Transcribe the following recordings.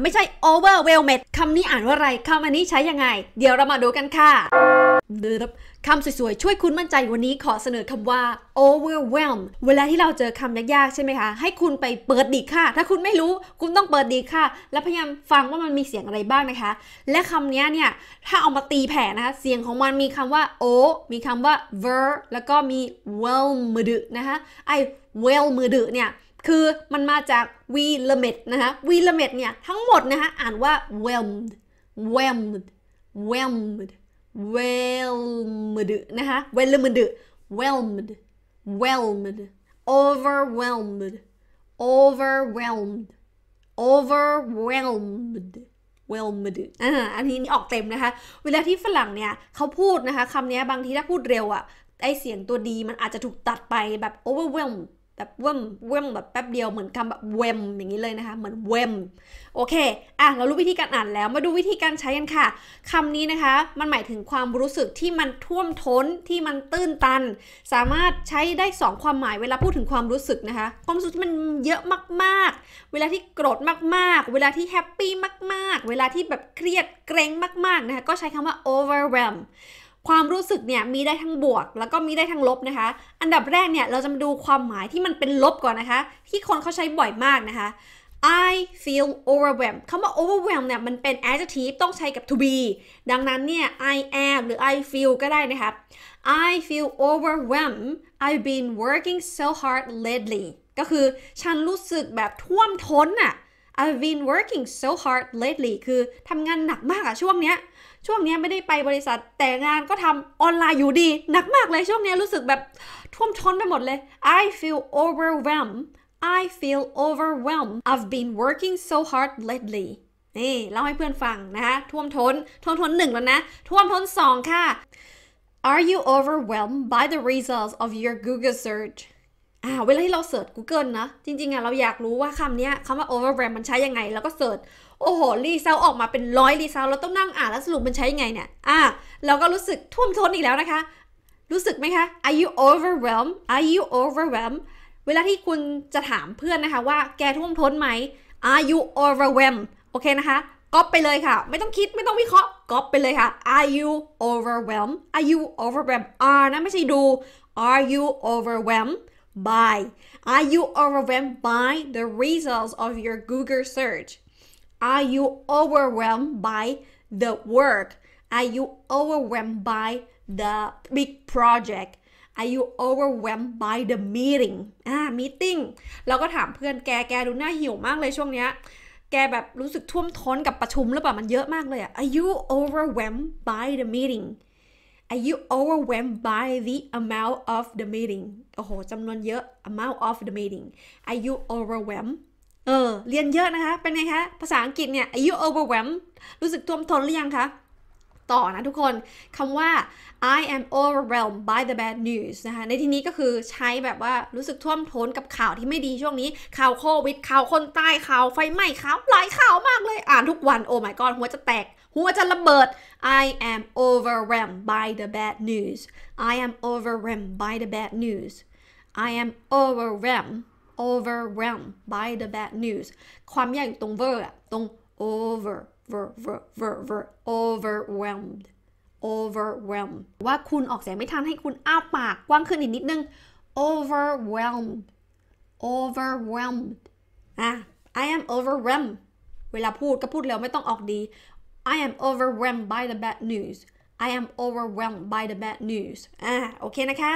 ไม่ใช่ overwhelmed คำนี้อ่านว่าอะไร คำอันนี้ใช้ยังไง เดี๋ยวเรามาดูกันค่ะคำสวย ๆ ช่วยคุณมั่นใจวันนี้ขอเสนอคำว่า overwhelm เวลาที่เราเจอคำยากๆ ใช่ไหมคะ ให้คุณไปเปิดดีค่ะ ถ้าคุณไม่รู้ คุณต้องเปิดดีค่ะ แล้วพยายามฟังว่ามันมีเสียงอะไรบ้างนะคะ และคำนี้เนี่ย ถ้าเอามาตีแผ่นะคะเสียงของมันมีคำว่า o มีคำว่า ver แล้วก็มี well มือดึนะคะไอ well มือดึเนี่ยคือมันมาจาก we limit นะคะ we limit เนี่ย ทั้งหมดนะคะอ่านว่า whelmed whelmed whelmed whelmed นะคะ whelmed whelmed whelmed overwhelmed overwhelmed overwhelmed whelmed อ่าอันนี้ออกเต็มนะคะ เวลาที่ฝรั่งเนี่ย เขาพูดนะคะคำนี้บางที ถ้าพูดเร็วอ่ะไอเสียงตัวดีมันอาจจะถูกตัดไป แบบ overwhelmed แบบเวมเวมแบบแป๊บเดียว เหมือนคำแบบเวมอย่างนี้เลยนะคะเหมือนเวมโอเคอ่ะเรารู้วิธีการอ่านแล้วมาดูวิธีการใช้กันค่ะคำนี้นะคะ มันหมายถึงความรู้สึกที่มันท่วมท้นที่มันตื้นตัน สามารถใช้ได้ 2 ความหมาย เวลาพูดถึงความรู้สึกนะคะ ความรู้สึกที่มันเยอะมาก ๆ เวลาที่โกรธมากๆ เวลาที่แฮปปี้มากๆ เวลาที่แบบเครียดเกรงมากๆ นะคะก็ใช้คำว่า overwhelm ความรู้สึกเนี่ยมีได้ทั้งบวกแล้วก็มีได้ทั้งลบนะคะ อันดับแรกเนี่ยเราจะมาดูความหมายที่มันเป็นลบก่อนนะคะ ที่คนเขาใช้บ่อยมากนะคะ I feel overwhelmed คำว่า overwhelmed เนี่ยมันเป็น adjective ต้องใช้กับ to be ดังนั้นเนี่ย I am หรือ I feel ก็ได้นะคะ I feel overwhelmed I've been working so hard lately ก็คือฉันรู้สึกแบบท่วมท้นอะ I've been working so hard lately คือทำงานหนักมากอะช่วงเนี้ย ช่วงเนี้ยไม่ได้ไปบริษัทแต่งานก็ทำออนไลน์อยู่ดี หนักมากเลยช่วงเนี้ยรู้สึกแบบท่วมท้นไปหมดเลย I feel overwhelmed I feel overwhelmed I've been working so hard lately นี่ เล่าให้เพื่อนฟังนะคะท่วมท้นท่วมท้นหนึ่งแล้วนะท่วมท้นสองค่ะ Are you overwhelmed by the results of your Google search อ่าเวลาที่เราเสิร์ช Google นะ จริงๆอ่ะเราอยากรู้ว่าคำนี้คำว่า overbrand มันใช้ยังไง แล้วก็เสิร์ชโอ้โหรีเซลออกมาเป็นร้อยรีเซลเราต้องนั่งอ่านแล้วสรุปมันใช้ยังไงเนี่ย อ่าเราก็รู้สึกท่วมท้นอีกแล้วนะคะ รู้สึกไหมคะ are you overwhelmed are you overwhelmed เวลาที่คุณจะถามเพื่อนนะคะว่าแกท่วมท้นไหม are you overwhelmed โอเคนะคะก๊อปไปเลยค่ะ ไม่ต้องคิดไม่ต้องวิเคราะห์ก๊อปไปเลยค่ะ are you overwhelmed are you overwhelmed are นะไม่ใช่ดู are you overwhelmed by are you overwhelmed by the results of your Google search are you overwhelmed by the work are you overwhelmed by the big project Are you overwhelmed by the meeting อ่า meeting เราก็ถามเพื่อนแกแกดูหน้าหิวมากเลยช่วงเนี้ย แกแบบรู้สึกท่วมท้นกับประชุมหรือเปล่ามันเยอะมากเลยอะ Are you overwhelmed by the meeting Are you overwhelmed by the amount of the meeting โอ้โหจำนวนเยอะ amount of the meeting Are you overwhelmed เออ เรียนเยอะนะคะ เป็นไงคะ ภาษาอังกฤษเนี่ย Are you overwhelmed รู้สึกท่วมท้นหรือยังคะต่อนะทุกคนคำว่า I am overwhelmed by the bad news นะคะในที่นี้ก็คือใช้แบบว่ารู้สึกท่วมท้นกับข่าวที่ไม่ดีช่วงนี้ข่าวโควิดข่าวคนตายข่าวไฟไหม้ข่าว หลายข่าวมากเลยอ่านทุกวันโอ้ my god หัวจะแตก หัวจะระเบิด I am overwhelmed by the bad news I am overwhelmed by the bad news I am overwhelmed overwhelmed by the bad news ความยากอยู่ตรง ver อะตรง over ver ver ver ver overwhelmed overwhelm ว่าคุณออกเสียงไม่ทันให้คุณอ้าปากกว้างขึ้นอีกนิดนึง overwhelmed overwhelmed อ่ะ I am overwhelmed เวลาพูดก็พูดเร็วไม่ต้องออกดี I am overwhelmed by the bad news I am overwhelmed by the bad news อ่ะโอเคนะคะ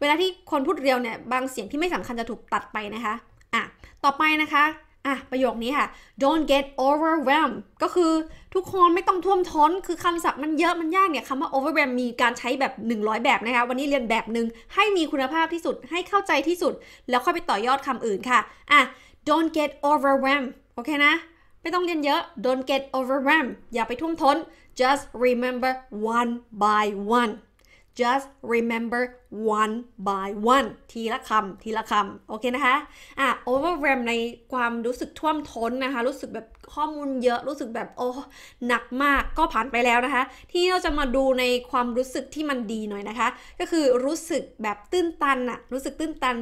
เวลาที่คนพูดเร็วเนี่ยบางเสียงที่ไม่สำคัญจะถูกตัดไปนะคะอ่ะต่อไปนะคะ่ะประโยคนี้ค่ะ don't get overwhelmed ก็คือทุกคนไม่ต้องท่วมท้น คือคำศัพท์มันเยอะมันยากเนี่ยคำว่า overwhelm e d มีการใช้แบบ 100 แบบนะคะ วันนี้เรียนแบบหนึ่งให้มีคุณภาพที่สุดให้เข้าใจที่สุดแล้วค่อยไปต่อยอดคำอื่นค่ะอ่ะ don't get overwhelmed โอเคนะ ไม่ต้องเรียนเยอะ don't get overwhelmed อย่าไปท่วมท้น just remember one by one just remember one by one ทีละคำทีละคำโอเคนะคะอ่ะ overwhelm ในความรู้สึกท่วมท้นนะคะ รู้สึกแบบข้อมูลเยอะ รู้สึกแบบโอ้ หนักมากก็ผ่านไปแล้วนะคะ ที่เราจะมาดูในความรู้สึกที่มันดีหน่อยนะคะ ก็คือรู้สึกแบบตื้นตันอะรู้สึกตื้นตัน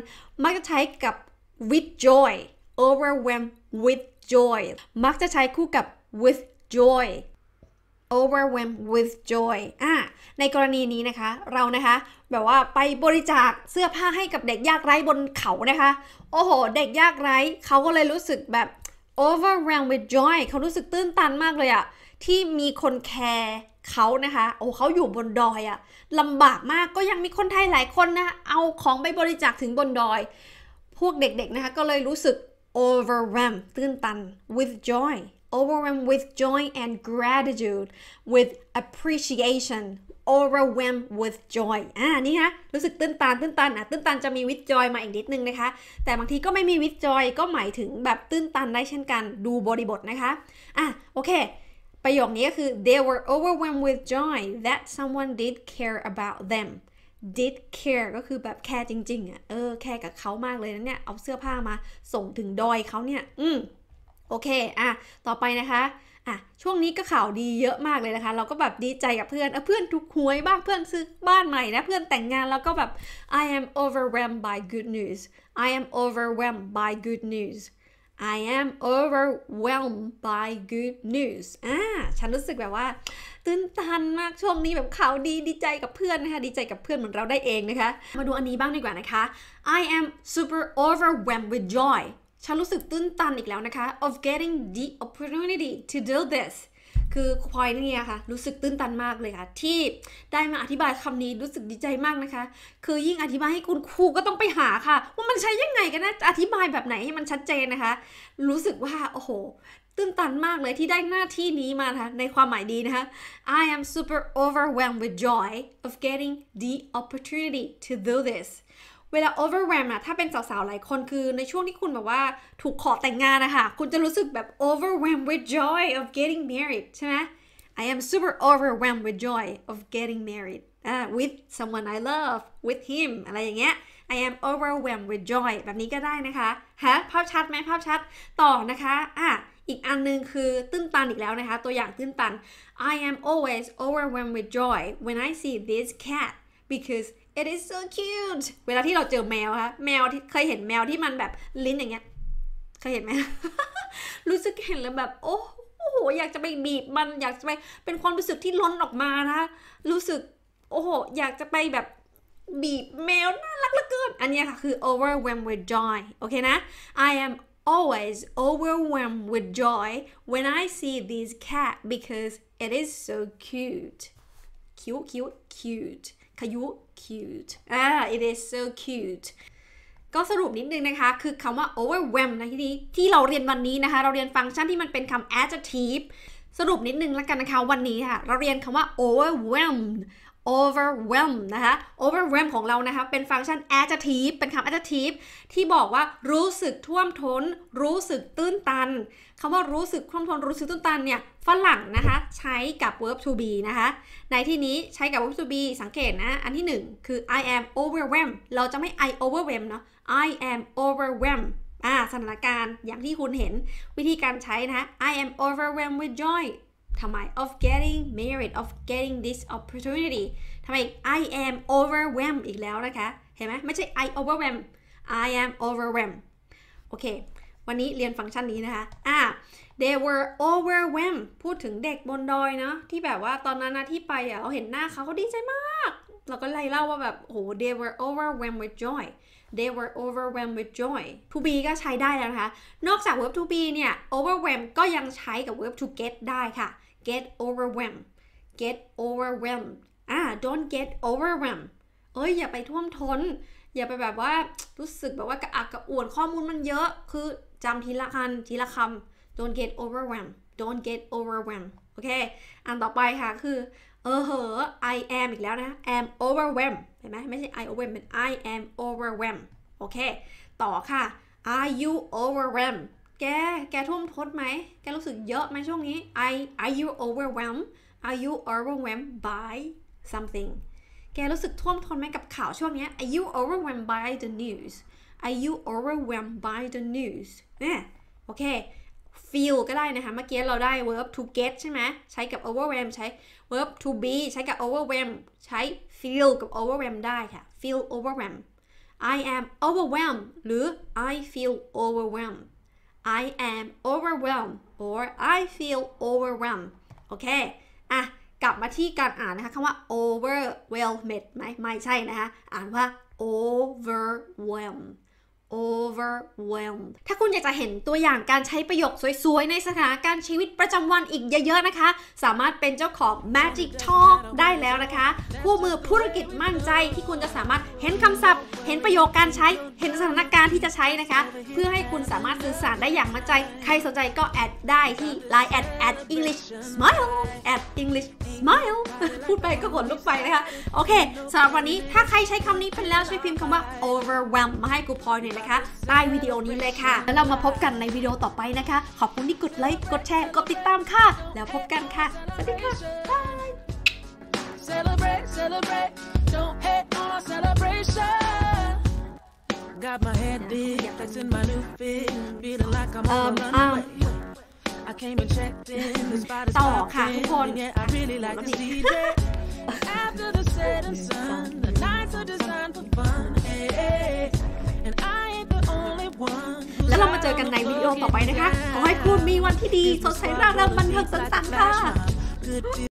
มักจะใช้กับ with joy overwhelm with joy มักจะใช้คู่กับ with joy overwhelmed with joy อ่า ในกรณีนี้นะคะเรานะคะแบบว่าไปบริจาคเสื้อผ้าให้กับเด็กยากไร้บนเขานะคะโอ้โห เด็กยากไร้เขาก็เลยรู้สึกแบบ overwhelmed with joy เขารู้สึกตื้นตันมากเลยอะที่มีคนแคร์เขานะคะโอ้เขาอยู่บนดอยอะลำบากมากก็ยังมีคนไทยหลายคนนะเอาของไปบริจาคถึงบนดอย พวกเด็กๆนะคะก็เลยรู้สึก overwhelmed ตื้นตัน with joy overwhelmed with joy and gratitude with appreciation overwhelmed with joy อ่านี่นะรู้สึกตื้นตันตื้นตันอ่ะตื้นตันจะมี with joy มาอีกนิดนึงนะคะ แต่บางทีก็ไม่มี with joy ก็หมายถึงแบบตื้นตันได้เช่นกันดูบริบทนะคะอ่ะโอเค ประโยคนี้ก็คือ they were overwhelmed with joy that someone did care about them did care ก็คือแบบแคร์จริง ๆอ่ะเออแคร์กับเขามากเลยนะเนี่ย เอาเสื้อผ้ามาส่งถึงดอยเขาเนี่ยอืมโอเคอ่ะต่อไปนะคะอ่ะช่วงนี้ก็ข่าวดีเยอะมากเลยนะคะ เราก็แบบดีใจกับเพื่อนเออเพื่อนถูกหวยบ้าง เพื่อนซื้อบ้านใหม่นะ เพื่อนแต่งงานแล้วก็แบบ I am overwhelmed by good news I am overwhelmed by good news I am overwhelmed by good news อ่าฉันรู้สึกแบบว่าตื่นตันมากช่วงนี้แบบข่าวดีดีใจกับเพื่อนนะคะ ดีใจกับเพื่อนเหมือนเราได้เองนะคะ มาดูอันนี้บ้างดีกว่านะคะ I am super overwhelmed with joy ฉันรู้สึกตื้นตันอีกแล้วนะคะ of getting the opportunity to do this คือพอยนี่ค่ะ รู้สึกตื้นตันมากเลยค่ะที่ได้มาอธิบายคำนี้รู้สึกดีใจมากนะคะคือยิ่งอธิบายให้คุณครูก็ต้องไปหาค่ะ ว่ามันใช้ยังไงกันนะอธิบายแบบไหนให้มันชัดเจนนะคะรู้สึกว่าโอ้โหตื้นตันมากเลยที่ได้หน้าที่นี้มาะในความหมายดีนะคะ I am super overwhelmed with joy of getting the opportunity to do this เวลา overwhelm นะถ้าเป็นสาวๆ หลายคน คือ ในช่วงที่คุณแบบว่า ถูกขอแต่งงานนะคะ คุณจะรู้สึกแบบ overwhelmed with joy of getting married ใช่ไหม I am super overwhelmed with joy of getting married uh, with someone I love with him อะไรอย่างเงี้ย I am overwhelmed with joy แบบนี้ก็ได้นะคะ ฮะ ภาพชัดไหมภาพชัด ต่อนะคะ อ่ะ อีกอันนึงคือตื้นตันอีกแล้วนะคะ ตัวอย่างตื้นตัน I am always overwhelmed with joy when I see this cat because it is so cute เวลาที่เราเจอแมวคะแมวที่เคยเห็นแมวที่มันแบบ ลิ้นอย่างเงี้ยเคยเห็นไหม รู้สึกเห็นแล้วแบบโอ้โหอยากจะไปบีบ มัน อยากจะไปเป็นความรู้สึกที่ล้นออกมานะรู้สึกโอ้โหอยากจะไปแบบบีบแมวน่ารักเหลือเกินอันนี้ค่ะคือ overwhelmed with joy โอเคนะ I am always overwhelmed with joy when I see this cat because it is so cute cute cute cute คยุ cute อ่า it is so cute ก็สรุปนิดนึงนะคะคือคำว่า overwhelm นะที่นี้ที่เราเรียนวันนี้นะคะ เราเรียนฟังก์ชันที่มันเป็นคำ adjective สรุปนิดนึงแล้วกันนะคะวันนี้ค่ะเราเรียนคำว่า o v e r w h e l m overwhelm นะคะ overwhelm ของเรานะคะเป็นฟังก์ชัน adjective เป็นคำ adjective ที่บอกว่ารู้สึกท่วมท้นรู้สึกตื้นตันคำว่ารู้สึกท่วมท้นรู้สึกตื้นตันเนี่ยฝรั่งนะคะใช้กับ verb to be นะคะในที่นี้ใช้กับ verb to be สังเกตนะอันที่หนึ่งคือ I am overwhelmed เราจะไม่ I overwhelm เนาะ I am overwhelmed อ่าสถานการณ์อย่างที่คุณเห็นวิธีการใช้นะ I am overwhelmed with joy ทำไม of getting married of getting this opportunity ทำไม I am overwhelmed อีกแล้วนะคะ เห็นไหม ไม่ใช่ I overwhelmed I am overwhelmed โอเค วันนี้เรียนฟังก์ชันนี้นะคะอ่า they were overwhelmed พูดถึงเด็กบนดอยเนาะที่แบบว่าตอนนั้นนะที่ไปอ่ะเราเห็นหน้าเขาเขาดีใจมาก เราก็ไล่เล่าว่าแบบโอ้ they were overwhelmed with joy they were overwhelmed with joy to be ก็ใช้ได้แล้วนะคะ นอกจาก verb to be เนี่ย overwhelmed ก็ยังใช้กับ verb to get ได้ค่ะ get overwhelmed get overwhelmed อ่า don't get overwhelmed เอ้ยอย่าไปท่วมท้นอย่าไปแบบว่า รู้สึกแบบว่ากระอักกระอ่วนข้อมูลมันเยอะ คือจำทีละคันทีละคำ don't get overwhelmed don't get overwhelmed โอเคอันต่อไปค่ะคือเออเหอ I am อีกแล้วนะ am overwhelmed เห็นไหมไม่ใช่ I overwhelmed เป็น I am overwhelmed โอเค ต่อค่ะ are you overwhelmed แก แกท่วมท้นไหม แกรู้สึกเยอะไหมช่วงนี้ I are you overwhelmed are you overwhelmed by something แกรู้สึกท่วมท้นไหมกับข่าวช่วงนี้ are you overwhelmed by the news are you overwhelmed by the news เนี่ย โอเค feel ก็ได้นะคะ เมื่อกี้เราได้ verb to get ใช่ไหม ใช้กับ overwhelm ใช้ verb to be ใช้กับ overwhelm ใช้ feel กับ overwhelm ได้ค่ะ feel overwhelmed I am overwhelmed หรือ I feel overwhelmed I am overwhelmed or I feel overwhelmed โอเคอ่ะกลับมาที่การอ่านนะคะคำว่า overwhelmed ไหมไม่ใช่นะคะ อ่านว่า overwhelmed overwhelmed ถ้าคุณอยากจะเห็นตัวอย่างการใช้ประโยคสวยๆ ในสถานการณ์ชีวิตประจำวันอีกเยอะๆนะคะ สามารถเป็นเจ้าของ Magic Talk ได้แล้วนะคะคู่มือธุรกิจมั่นใจที่คุณจะสามารถเห็นคำศัพท์ เห็นประโยคการใช้เห็นสถานการณ์ที่จะใช้นะคะ เพื่อให้คุณสามารถสื่อสารได้อย่างมั่นใจ ใครสนใจก็แอดได้ที่ line at at english smile at english smile พูดไปก็ขนลุกไปนะคะโอเคสำหรับวันนี้ถ้าใครใช้คำนี้เป็นแล้วช่วยพิมพ์คำว่า overwhelmed มาให้กูพอยหน่อยนะคะใต้วิดีโอนี้เลยค่ะ แล้วเรามาพบกันในวิดีโอต่อไปนะคะ ขอบคุณที่กดไลค์ กดแชร์ กดติดตามค่ะ แล้วพบกันค่ะ สวัสดีค่ะบ๊าย Celebrate, celebrate, don't hate on our celebration. Got my head big, flexing my new fit, feeling like I'm on the runway. I came and checked in, the spot is locked in, yeah, I really like to see that. After the setting sun, the nights are designed for fun. จอกันในวิดีโอต่อไปนะคะ ขอให้คุณมีวันที่ดี สดใสร่าเริงบันเทิงสันสค่ะ